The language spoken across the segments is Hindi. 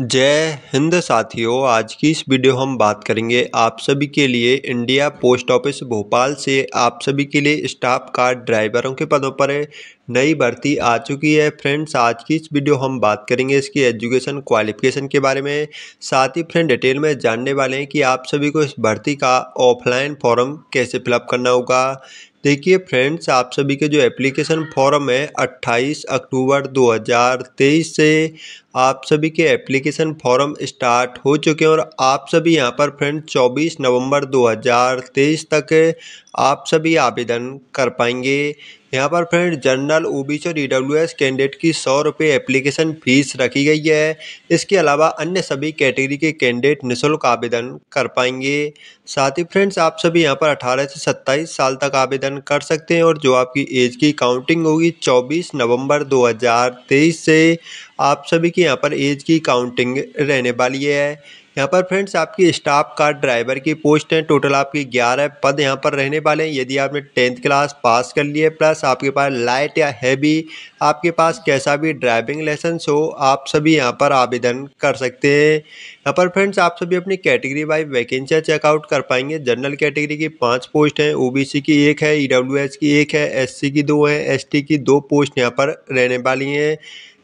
जय हिंद साथियों आज की इस वीडियो हम बात करेंगे आप सभी के लिए इंडिया पोस्ट ऑफिस भोपाल से आप सभी के लिए स्टाफ कार्ड ड्राइवरों के पदों पर नई भर्ती आ चुकी है फ्रेंड्स आज की इस वीडियो हम बात करेंगे इसकी एजुकेशन क्वालिफिकेशन के बारे में साथ ही फ्रेंड डिटेल में जानने वाले हैं कि आप सभी को इस भर्ती का ऑफलाइन फॉर्म कैसे फिलअप करना होगा देखिए फ्रेंड्स आप सभी के जो एप्लीकेशन फॉर्म है 28 अक्टूबर 2023 से आप सभी के एप्लीकेशन फॉर्म स्टार्ट हो चुके हैं और आप सभी यहां पर फ्रेंड्स 24 नवंबर 2023 तक आप सभी आवेदन कर पाएंगे यहाँ पर फ्रेंड जनरल ओ बी और ई डब्ल्यू एस कैंडिडेट की सौ रुपये एप्लीकेशन फ़ीस रखी गई है इसके अलावा अन्य सभी कैटेगरी के कैंडिडेट निःशुल्क आवेदन कर पाएंगे साथ ही फ्रेंड्स आप सभी यहाँ पर 18 से 27 साल तक आवेदन कर सकते हैं और जो आपकी एज की काउंटिंग होगी 24 नवंबर 2023 से आप सभी की यहाँ पर एज की काउंटिंग रहने वाली है यहाँ पर फ्रेंड्स आपकी स्टाफ का ड्राइवर की पोस्ट है टोटल आपकी ग्यारह पद यहाँ पर रहने वाले हैं यदि आपने टेंथ क्लास पास कर लिए प्लस आपके पास लाइट या हैवी आपके पास कैसा भी ड्राइविंग लाइसेंस हो आप सभी यहाँ पर आवेदन कर सकते हैं यहाँ पर फ्रेंड्स आप सभी अपनी कैटेगरी वाइज वैकेंसियाँ चेकआउट कर पाएंगे जनरल कैटेगरी की पाँच पोस्ट हैं ओ की एक है ई e की एक है एस की दो है एस की दो पोस्ट यहाँ पर रहने वाली हैं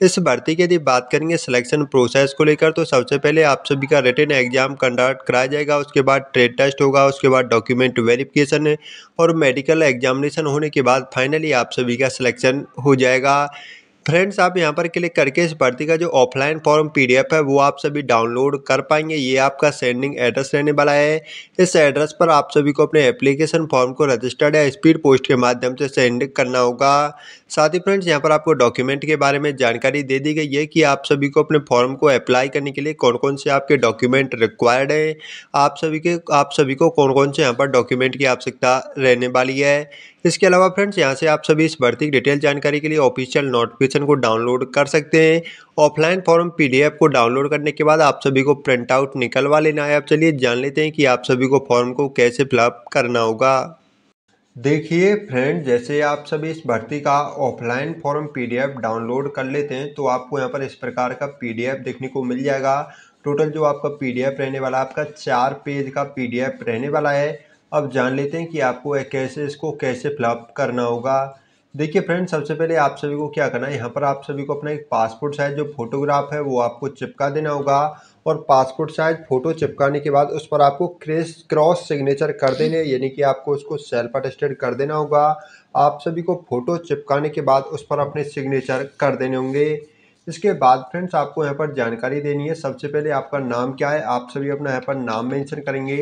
इस भर्ती की यदि बात करेंगे सिलेक्शन प्रोसेस को लेकर तो सबसे पहले आप सभी का रिटर्न एग्जाम कंडक्ट कराया जाएगा उसके बाद ट्रेड टेस्ट होगा उसके बाद डॉक्यूमेंट वेरिफिकेशन और मेडिकल एग्जामिनेशन होने के बाद फाइनली आप सभी का सिलेक्शन हो जाएगा फ्रेंड्स आप यहां पर क्लिक करके इस भर्ती का जो ऑफलाइन फॉर्म पीडीएफ है वो आप सभी डाउनलोड कर पाएंगे ये आपका सेंडिंग एड्रेस रहने वाला है इस एड्रेस पर आप सभी को अपने एप्लीकेशन फॉर्म को रजिस्टर्ड या स्पीड पोस्ट के माध्यम से सेंड करना होगा साथ ही फ्रेंड्स यहाँ पर आपको डॉक्यूमेंट के बारे में जानकारी दे दी गई है कि आप सभी को अपने फॉर्म को अप्लाई करने के लिए कौन कौन से आपके डॉक्यूमेंट रिक्वायर्ड हैं आप सभी के आप सभी को कौन कौन से यहाँ पर डॉक्यूमेंट की आवश्यकता रहने वाली है इसके अलावा फ्रेंड्स यहाँ से आप सभी इस भर्ती की डिटेल जानकारी के लिए ऑफिशियल नोटिफिकेशन को डाउनलोड कर सकते हैं ऑफलाइन फॉर्म पीडीएफ को डाउनलोड करने के बाद आप सभी को प्रिंट आउट निकलवा लेना है आप चलिए जान लेते हैं कि आप सभी को फॉर्म को कैसे फिलअप करना होगा देखिए फ्रेंड जैसे आप सभी इस भर्ती का ऑफलाइन फॉर्म पीडीएफ डाउनलोड कर लेते हैं तो आपको यहाँ पर इस प्रकार का पीडीएफ देखने को मिल जाएगा टोटल जो आपका पीडीएफ रहने वाला आपका चार पेज का पीडीएफ रहने वाला है अब जान लेते हैं कि आपको कैसे इसको कैसे फिलअप करना होगा देखिए फ्रेंड सबसे पहले आप सभी को क्या करना है यहाँ पर आप सभी को अपना एक पासपोर्ट साइज जो फोटोग्राफ है वो आपको चिपका देना होगा और पासपोर्ट साइज फ़ोटो चिपकाने के बाद उस पर आपको क्रेस क्रॉस सिग्नेचर कर देने यानी कि आपको उसको सेल्फ अटेस्टेड कर देना होगा आप सभी को फ़ोटो चिपकाने के बाद उस पर अपने सिग्नेचर कर देने होंगे इसके बाद फ्रेंड्स आपको यहाँ पर जानकारी देनी है सबसे पहले आपका नाम क्या है आप सभी अपना यहाँ पर नाम मेंशन करेंगे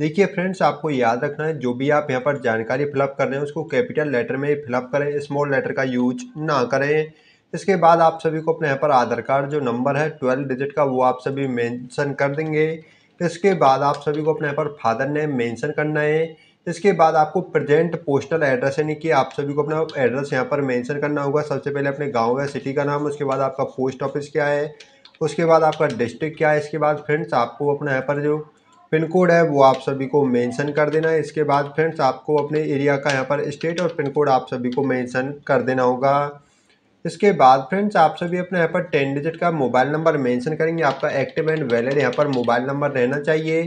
देखिए फ्रेंड्स आपको याद रखना है जो भी आप यहाँ पर जानकारी फिलअप कर रहे हैं उसको कैपिटल लेटर में फिलअप करें स्मॉल लेटर का यूज ना करें इसके बाद आप सभी को अपने यहाँ पर आधार कार्ड जो नंबर है ट्वेल्व डिजिट का वो आप सभी मेंशन कर देंगे इसके बाद आप सभी को अपने यहाँ पर फादर नेम मेंशन करना है इसके बाद आपको प्रेजेंट पोस्टल एड्रेस यानी कि आप सभी को अपना एड्रेस यहाँ पर मेंशन करना होगा सबसे पहले अपने गांव या सिटी का नाम उसके बाद आपका पोस्ट ऑफिस क्या है उसके बाद आपका डिस्ट्रिक्ट क्या है इसके बाद फ्रेंड्स आपको अपने यहाँ पर जो पिन कोड है वो आप सभी को मेंशन कर देना है इसके बाद फ्रेंड्स आपको अपने एरिया का यहाँ पर स्टेट और पिन कोड आप सभी को मेंशन कर देना होगा इसके बाद फ्रेंड्स आप सभी अपने यहाँ पर टेन डिजिट का मोबाइल नंबर मेंशन करेंगे आपका एक्टिव एंड वैलिड यहाँ पर मोबाइल नंबर रहना चाहिए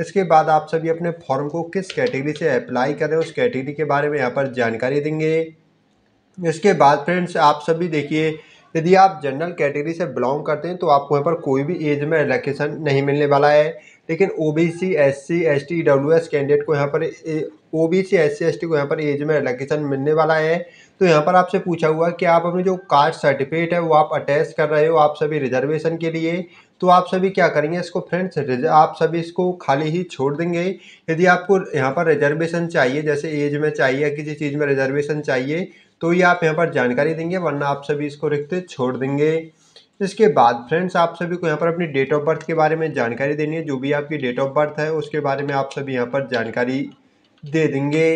इसके बाद आप सभी अपने फॉर्म को किस कैटेगरी से अप्लाई करें उस कैटेगरी के बारे में यहाँ पर जानकारी देंगे इसके बाद फ्रेंड्स आप सभी देखिए यदि आप जनरल कैटेगरी से बिलोंग करते हैं तो आपको यहाँ पर कोई भी एज में रिलैक्सेशन नहीं मिलने वाला है लेकिन O B C S C S T W S candidate को यहाँ पर O B C S C S T को यहाँ पर एज में एलोकेशन मिलने वाला है तो यहाँ पर आपसे पूछा हुआ कि आप अपने जो कास्ट सर्टिफिकेट है वो आप अटैच कर रहे हो आप सभी रिजर्वेशन के लिए तो आप सभी क्या करेंगे इसको फ्रेंड्स आप सभी इसको खाली ही छोड़ देंगे यदि आपको यहाँ पर रिजर्वेशन चाहिए जैसे एज में चाहिए या किसी चीज़ में रिजर्वेशन चाहिए तो ये आप यहाँ पर जानकारी देंगे वरना आप सभी इसको रिक्त छोड़ देंगे तो इसके बाद फ्रेंड्स आप सभी को यहाँ पर अपनी डेट ऑफ बर्थ के बारे में जानकारी देनी है जो भी आपकी डेट ऑफ बर्थ है उसके बारे में आप सभी यहाँ पर जानकारी दे देंगे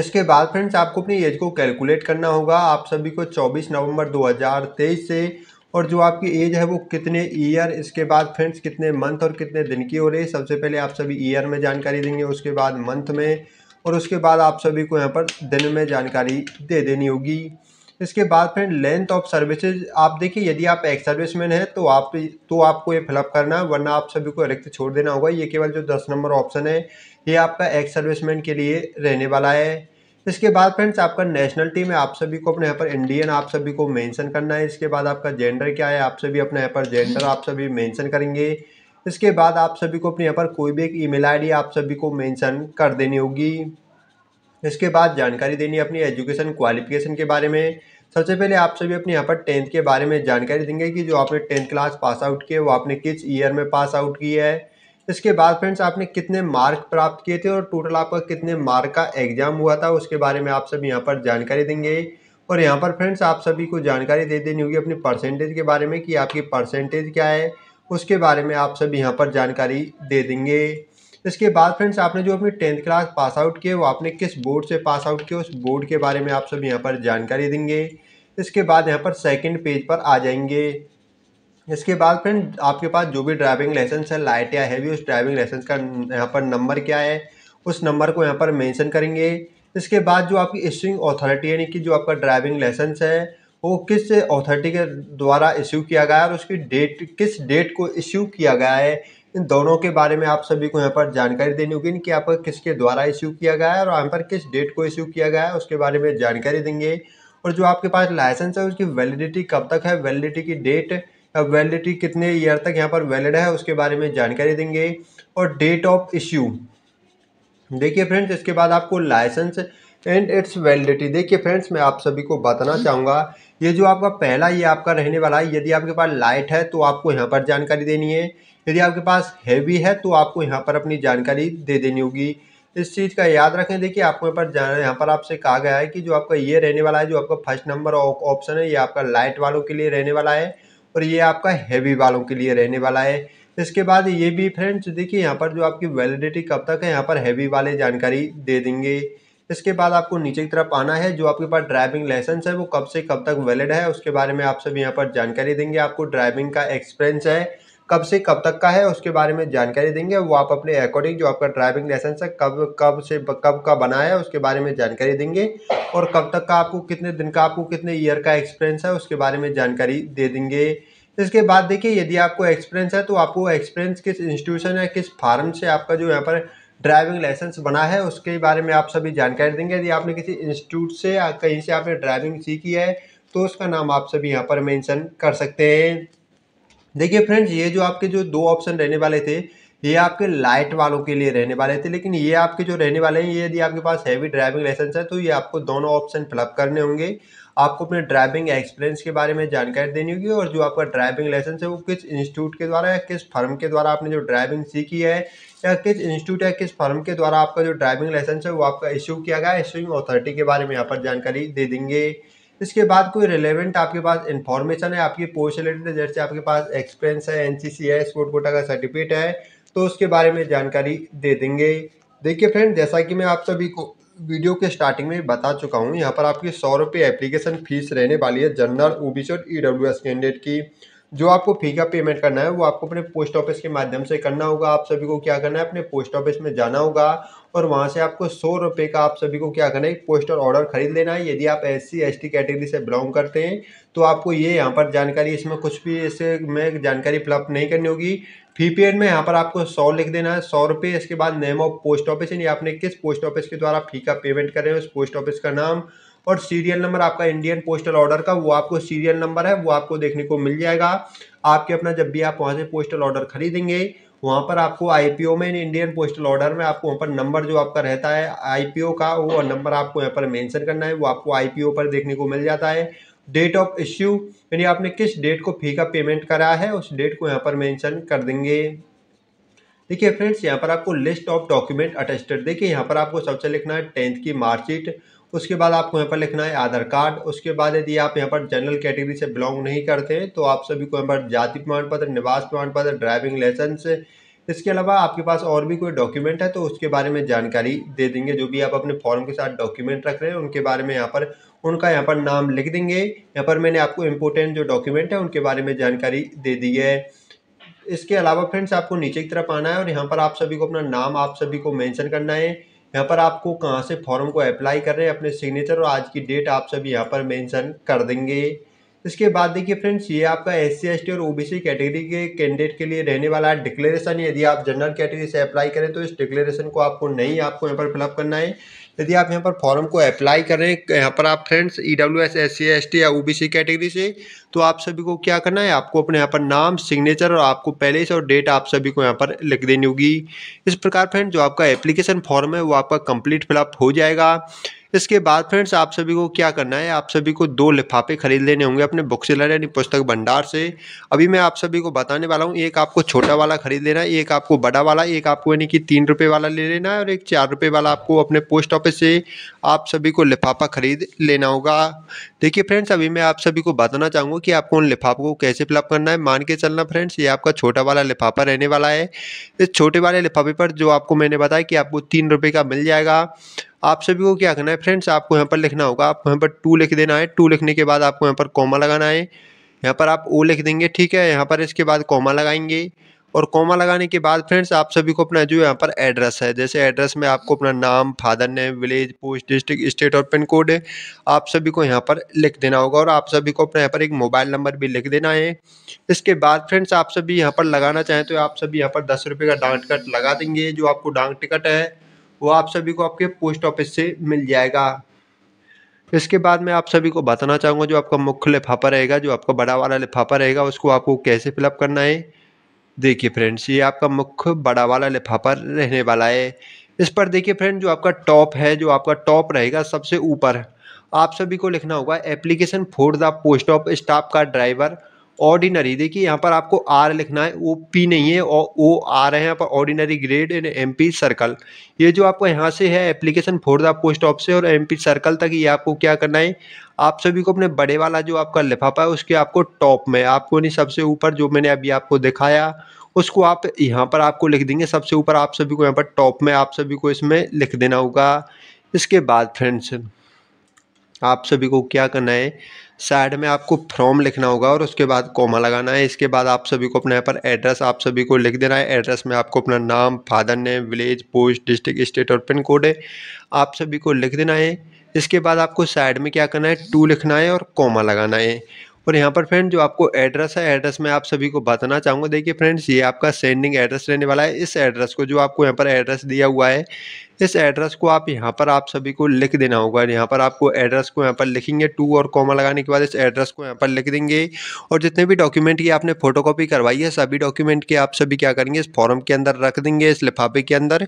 इसके बाद फ्रेंड्स आपको अपनी एज को कैलकुलेट करना होगा आप सभी को 24 नवंबर 2023 से और जो आपकी एज है वो कितने ईयर इसके बाद फ्रेंड्स कितने मंथ और कितने दिन की हो रही है सबसे पहले आप सभी ईयर में जानकारी देंगे उसके बाद मंथ में और उसके बाद आप सभी को यहाँ पर दिन में जानकारी दे देनी होगी इसके बाद फ्रेंड लेंथ ऑफ सर्विसेज आप देखिए यदि आप एक सर्विसमैन हैं तो आप तो आपको ये फिलअप करना वरना आप सभी को रिक्त छोड़ देना होगा ये केवल जो दस नंबर ऑप्शन है ये आपका एक सर्विसमैन के लिए रहने वाला है इसके बाद फ्रेंड्स आपका नेशनल टीम है आप सभी को अपने यहाँ पर इंडियन आप सभी को मेंशन करना है इसके बाद आपका जेंडर क्या है आप सभी अपने यहाँ पर जेंडर आप सभी मेंशन करेंगे इसके बाद आप सभी को अपने यहाँ पर कोई भी एक ईमेल आईडी आप सभी को मेंशन कर देनी होगी इसके बाद जानकारी देनी अपनी एजुकेशन क्वालिफिकेशन के बारे में सबसे पहले आप सभी अपने यहाँ पर टेंथ के बारे में जानकारी देंगे कि जो आपने टेंथ क्लास पास आउट किए वो आपने किस ईयर में पास आउट किया है इसके बाद फ्रेंड्स आपने कितने मार्क प्राप्त किए थे और टोटल आपका कितने मार्क का एग्जाम हुआ था उसके बारे में आप सभी यहाँ पर जानकारी देंगे और यहाँ पर फ्रेंड्स आप सभी को जानकारी दे देनी होगी अपनी परसेंटेज के बारे में कि आपकी परसेंटेज क्या है उसके बारे में आप सभी यहाँ पर जानकारी दे देंगे इसके बाद फ्रेंड्स आपने जो अपनी टेंथ क्लास पास आउट किए वो आपने किस बोर्ड से पास आउट किए उस बोर्ड के बारे में आप सब यहाँ पर जानकारी देंगे इसके बाद यहाँ पर सेकेंड पेज पर आ जाएंगे इसके बाद फ्रेंड आपके पास जो भी ड्राइविंग लाइसेंस है लाइट या हैवी उस ड्राइविंग लाइसेंस का यहाँ पर नंबर क्या है उस नंबर को यहाँ पर मेंशन करेंगे इसके बाद जो आपकी इश्यूइंग अथॉरिटी यानी कि जो आपका ड्राइविंग लाइसेंस है वो किस अथॉरिटी के द्वारा इश्यू किया गया है और उसकी डेट किस डेट को इश्यू किया गया है इन दोनों के बारे में आप सभी को यहाँ पर जानकारी देनी होगी कि यहाँ पर किसके द्वारा इश्यू किया गया है और यहाँ पर किस डेट को इश्यू किया गया है उसके बारे में जानकारी देंगे और जो आपके पास लाइसेंस है उसकी वैलिडिटी कब तक है वैलिडिटी की डेट या वैलिडिटी कितने ईयर तक यहाँ पर वैलिड है उसके बारे में जानकारी देंगे और डेट ऑफ इश्यू देखिए फ्रेंड्स इसके बाद आपको लाइसेंस एंड इट्स वैलिडिटी देखिए फ्रेंड्स मैं आप सभी को बताना चाहूँगा ये जो आपका पहला ये आपका रहने वाला है यदि आपके पास लाइट है तो आपको यहाँ पर जानकारी देनी है यदि आपके पास हैवी है तो आपको यहाँ पर अपनी जानकारी दे देनी होगी इस चीज़ का याद रखें देखिए आपको यहाँ पर जाना यहाँ पर आपसे कहा गया है कि जो आपका ये रहने वाला है जो आपका फर्स्ट नंबर ऑप्शन है ये आपका लाइट वालों के लिए रहने वाला है और ये आपका हैवी वालों के लिए रहने वाला है इसके बाद ये भी फ्रेंड्स देखिए यहाँ पर जो आपकी वैलिडिटी कब तक है यहाँ पर हैवी वाले जानकारी दे देंगे इसके बाद आपको नीचे की तरफ आना है जो आपके पास ड्राइविंग लाइसेंस है वो कब से कब तक वैलिड है उसके बारे में आप सब यहाँ पर जानकारी देंगे आपको ड्राइविंग का एक्सपीरियंस है कब से कब तक का है उसके बारे में जानकारी देंगे वो आप अपने अकॉर्डिंग जो आपका ड्राइविंग लाइसेंस है कब कब से कब का बना है उसके बारे में जानकारी देंगे और कब तक का आपको कितने दिन का आपको कितने ईयर का एक्सपीरियंस है उसके बारे में जानकारी दे देंगे इसके बाद देखिए यदि आपको एक्सपीरियंस है तो आपको एक्सपीरियंस किस इंस्टीट्यूशन या किस फार्म से आपका जो यहाँ पर ड्राइविंग लाइसेंस बना है उसके बारे में आप सभी जानकारी देंगे यदि आपने किसी इंस्टीट्यूट से या कहीं से आपने ड्राइविंग सीखी है तो उसका नाम आप सभी यहाँ पर मेंशन कर सकते हैं देखिए फ्रेंड्स ये जो आपके जो दो ऑप्शन रहने वाले थे ये आपके लाइट वालों के लिए रहने वाले थे लेकिन ये आपके जो रहने वाले हैं ये यदि आपके पास हैवी ड्राइविंग लाइसेंस है तो ये आपको दोनों ऑप्शन फिलअप करने होंगे आपको अपने ड्राइविंग एक्सपीरियंस के बारे में जानकारी देनी होगी और जो आपका ड्राइविंग लाइसेंस है वो किस इंस्टीट्यूट के द्वारा या किस फर्म के द्वारा आपने जो ड्राइविंग सीखी है या किस इंस्टीट्यूट या किस फर्म के द्वारा आपका जो ड्राइविंग लाइसेंस है वो आपका इशू किया गया इश्यूइंग अथॉरिटी के बारे में यहाँ पर जानकारी दे देंगे इसके बाद कोई रिलेवेंट आपके पास इन्फॉर्मेशन है आपकी पोस्ट रिलेटेड जैसे आपके पास एक्सपीरियंस है एनसीसी है स्पोर्ट कोटा का सर्टिफिकेट है तो उसके बारे में जानकारी दे देंगे देखिए फ्रेंड जैसा कि मैं आप सभी को वीडियो के स्टार्टिंग में बता चुका हूँ यहाँ पर आपकी सौ रुपये एप्लीकेशन फ़ीस रहने वाली है जनरल ओबीसी और एस e कैंडिडेट की जो आपको फी का पेमेंट करना है वो आपको अपने पोस्ट ऑफिस के माध्यम से करना होगा आप सभी को क्या करना है अपने पोस्ट ऑफिस में जाना होगा और वहाँ से आपको सौ रुपये का आप सभी को क्या करना है पोस्टर ऑर्डर खरीद लेना है यदि आप S C S T category से बिलोंग करते हैं तो आपको ये यहाँ पर जानकारी इसमें कुछ भी इसमें जानकारी फिलअप नहीं करनी होगी फी पेड में यहाँ पर आपको सौ लिख देना है सौ रुपये इसके बाद नेम ऑफ पोस्ट ऑफिस यानी आपने किस पोस्ट ऑफिस के द्वारा फी का पेमेंट करें उस पोस्ट ऑफिस का नाम और सीरियल नंबर आपका इंडियन पोस्टल ऑर्डर का वो आपको सीरियल नंबर है वो आपको देखने को मिल जाएगा आपके अपना जब भी आप वहाँ से पोस्टल ऑर्डर खरीदेंगे वहाँ पर आपको आईपीओ में इंडियन पोस्टल ऑर्डर में आपको वहाँ पर नंबर जो आपका रहता है आईपीओ का वो नंबर आपको यहाँ पर मेंशन करना है वो आपको आईपीओ पर देखने को मिल जाता है डेट ऑफ इश्यू यानी आपने किस डेट को फी का पेमेंट करा है उस डेट को यहाँ पर मेंशन कर देंगे देखिए फ्रेंड्स यहाँ पर आपको लिस्ट ऑफ डॉक्यूमेंट अटेस्टेड देखिए यहाँ पर आपको सबसे लिखना है टेंथ की मार्कशीट उसके बाद आपको यहाँ पर लिखना है आधार कार्ड उसके बाद यदि आप यहाँ पर जनरल कैटेगरी से बिलोंग नहीं करते हैं तो आप सभी को यहाँ पर जाति प्रमाण पत्र निवास प्रमाण पत्र ड्राइविंग लाइसेंस इसके अलावा आपके पास और भी कोई डॉक्यूमेंट है तो उसके बारे में जानकारी दे देंगे जो भी आप अपने फॉर्म के साथ डॉक्यूमेंट रख रहे हैं उनके बारे में यहाँ पर उनका यहाँ पर नाम लिख देंगे यहाँ पर मैंने आपको इम्पोर्टेंट जो डॉक्यूमेंट है उनके बारे में जानकारी दे दी है इसके अलावा फ्रेंड्स आपको नीचे की तरफ आना है और यहाँ पर आप सभी को अपना नाम आप सभी को मैंशन करना है यहाँ पर आपको कहाँ से फॉर्म को अप्लाई कर रहे हैं अपने सिग्नेचर और आज की डेट आप सभी यहाँ पर मेंशन कर देंगे इसके बाद देखिए फ्रेंड्स ये आपका एस सी और ओबीसी कैटेगरी के कैंडिडेट के लिए रहने वाला है डिक्लेरेशन यदि आप जनरल कैटेगरी से अप्लाई करें तो इस डिक्लेरेशन को आपको नहीं आपको यहाँ पर फिलअप करना है यदि आप यहाँ पर फॉर्म को अप्लाई करें यहाँ पर आप friends E W S S C S T या ओ बी सी कैटेगरी से तो आप सभी को क्या करना है आपको अपने यहाँ पर नाम सिग्नेचर और आपको पहले से और डेट आप सभी को यहाँ पर लिख देनी होगी इस प्रकार फ्रेंड जो आपका एप्लीकेशन फॉर्म है वो आपका कंप्लीट फिलअप हो जाएगा इसके बाद फ्रेंड्स आप सभी को क्या करना है आप सभी को दो लिफाफे खरीद लेने होंगे अपने बुक सेलर यानी पुस्तक भंडार से अभी मैं आप सभी को बताने वाला हूँ एक आपको छोटा वाला खरीद लेना है एक आपको बड़ा वाला एक आपको यानी कि तीन रुपये वाला ले लेना है और एक चार रुपये वाला आपको अपने पोस्ट ऑफिस से आप सभी को लिफाफा खरीद लेना होगा देखिए फ्रेंड्स अभी मैं आप सभी को बताना चाहूँगा कि आपको उन लिफाफों को कैसे फिलअप करना है मान के चलना फ्रेंड्स ये आपका छोटा वाला लिफाफा रहने वाला है इस छोटे वाले लिफाफे पर जो आपको मैंने बताया कि आपको तीन रुपये का मिल जाएगा आप सभी को क्या करना है फ्रेंड्स आपको यहाँ पर लिखना होगा आपको यहाँ पर टू लिख देना है टू लिखने के बाद आपको यहाँ पर कॉमा लगाना है यहाँ पर आप ओ लिख देंगे ठीक है यहाँ पर इसके बाद कॉमा लगाएंगे और कॉमा लगाने के बाद फ्रेंड्स आप सभी को अपना जो यहाँ पर एड्रेस है जैसे एड्रेस में आपको अपना नाम father name village post district state और पिन कोड है आप सभी को यहाँ पर लिख देना होगा और आप सभी को अपना यहाँ पर एक मोबाइल नंबर भी लिख देना है इसके बाद फ्रेंड्स आप सभी यहाँ पर लगाना चाहें तो आप सभी यहाँ पर दस रुपये का डाक टिकट लगा देंगे जो आपको डाक टिकट है वो आप सभी को आपके पोस्ट ऑफिस से मिल जाएगा इसके बाद मैं आप सभी को बताना चाहूँगा जो आपका मुख्य लिफाफा रहेगा जो आपका बड़ा वाला लिफाफा रहेगा उसको आपको कैसे फिलअप करना है देखिए फ्रेंड्स ये आपका मुख्य बड़ा वाला लिफाफा रहने वाला है इस पर देखिए फ्रेंड जो आपका टॉप है जो आपका टॉप रहेगा सबसे ऊपर आप सभी को लिखना होगा application for the post of staff का ड्राइवर ऑर्डिनरी देखिए यहाँ पर आपको आर लिखना है ओ पी नहीं है और ओ आर है यहाँ पर ordinary grade and M P circle ये जो आपको यहाँ से है application for the post of से और एम पी सर्कल तक ये आपको क्या करना है आप सभी को अपने बड़े वाला जो आपका लिफाफा है उसके आपको टॉप में आपको नहीं सबसे ऊपर जो मैंने अभी आपको दिखाया उसको आप यहाँ पर आपको लिख देंगे सबसे ऊपर आप सभी को यहाँ पर टॉप में आप सभी को इसमें लिख देना होगा इसके बाद फ्रेंड्स आप सभी को क्या करना है साइड में आपको फ्रॉम लिखना होगा और उसके बाद कोमा लगाना है इसके बाद आप सभी को अपने यहाँ पर एड्रेस आप सभी को लिख देना है एड्रेस में आपको अपना नाम father name village post district state और पिन कोड है आप सभी को लिख देना है इसके बाद आपको साइड में क्या करना है टू लिखना है और कोमा लगाना है और यहाँ पर फ्रेंड जो आपको एड्रेस है एड्रेस में आप सभी को बताना चाहूँगा देखिए फ्रेंड्स ये आपका सेंडिंग एड्रेस रहने वाला है इस एड्रेस को जो आपको यहाँ पर एड्रेस दिया हुआ है इस एड्रेस को आप यहाँ पर आप सभी को लिख देना होगा यहाँ पर आपको एड्रेस को यहाँ पर लिखेंगे टू और कॉमा लगाने के बाद इस एड्रेस को यहाँ पर लिख देंगे और जितने भी डॉक्यूमेंट की आपने फोटोकॉपी करवाई है सभी डॉक्यूमेंट के आप सभी क्या करेंगे इस फॉर्म के अंदर रख देंगे इस लिफाफे के अंदर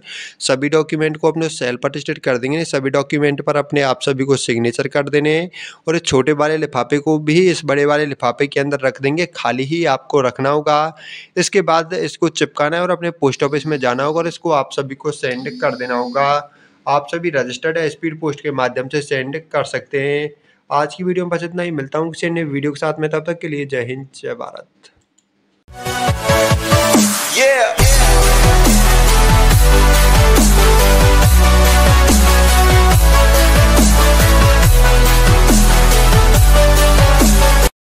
सभी डॉक्यूमेंट को अपने सेल्फ अटेस्टेड कर देंगे सभी डॉक्यूमेंट पर अपने आप सभी को सिग्नेचर कर देने और इस छोटे वाले लिफाफे को भी इस बड़े वाले लिफाफे के अंदर रख देंगे खाली ही आपको रखना होगा इसके बाद इसको चिपकाना है और अपने पोस्ट ऑफिस में जाना होगा और इसको आप सभी को सेंड कर देना होगा का आप सभी रजिस्टर्ड है स्पीड पोस्ट के माध्यम से सेंड कर सकते हैं आज की वीडियो में बस इतना ही मिलता हूँ किसी वीडियो के साथ में तब तक के लिए जय हिंद जय भारत Yeah.